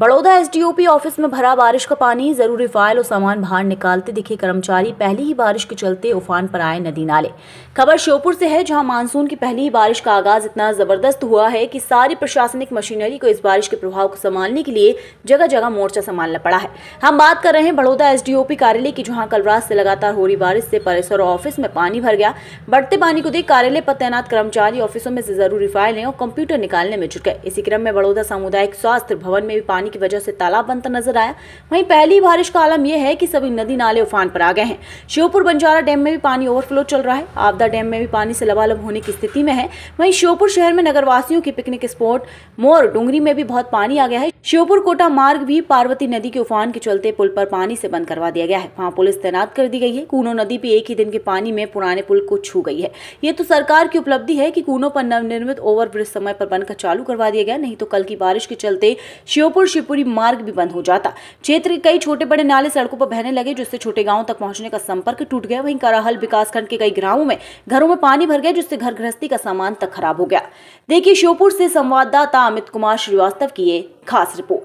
Baroda SDOP office में भरा बारिश का पानी जरूरी फाइल और सामान बाहर निकालते दिखे कर्मचारी पहली ही बारिश के चलते उफान पर आए नदी नाले खबर श्योपुर से है जहां मानसून की पहली ही बारिश का आगाज इतना जबरदस्त हुआ है कि सारी प्रशासनिक मशीनरी को इस बारिश के प्रभाव को संभालने के लिए जगह जगह मोर्चा संभालना पड़ा है हम बात कर रहे हैं बड़ौदा एस कार्यालय की जहाँ कल रात से लगातार हो रही बारिश से परिसर ऑफिस में पानी भर गया बढ़ते पानी को देख कार्यालय पर तैनात कर्मचारी ऑफिसों में से जरूरी फाइलें और कंप्यूटर निकालने में जुट गए इसी क्रम में बड़ौदा सामुदायिक स्वास्थ्य भवन में भी पानी पानी की वजह से तालाब बनता नजर आया वहीं पहली बारिश का आलम यह है कि सभी नदी नाले उफान पर आ गए हैं श्योपुर बंजारा डैम में भी पानी ओवरफ्लो चल रहा है आपदा डैम में भी पानी से लबालब होने की स्थिति में है वहीं श्योपुर शहर में नगरवासियों की पिकनिक स्पॉट मोर डूंगरी में भी बहुत पानी आ गया है श्योपुर कोटा मार्ग भी पार्वती नदी के उफान के चलते पुल पर पानी से बंद करवा दिया गया है वहाँ पुलिस तैनात कर दी गई है कूनो नदी भी एक ही दिन के पानी में पुराने पुल को छू गई है ये तो सरकार की उपलब्धि है कि कूनो पर नवनिर्मित ओवरब्रिज समय पर बनकर चालू करवा दिया गया नहीं तो कल की बारिश के चलते श्योपुर शिवपुरी मार्ग भी बंद हो जाता क्षेत्र के कई छोटे बड़े नाले सड़कों पर बहने लगे जिससे छोटे गाँव तक पहुंचने का संपर्क टूट गया वहीं कराहल विकासखंड के कई ग्रामों में घरों में पानी भर गया जिससे घर गृहस्थी का सामान तक खराब हो गया देखिए श्योपुर से संवाददाता अमित कुमार श्रीवास्तव की ये खास रिपोर्ट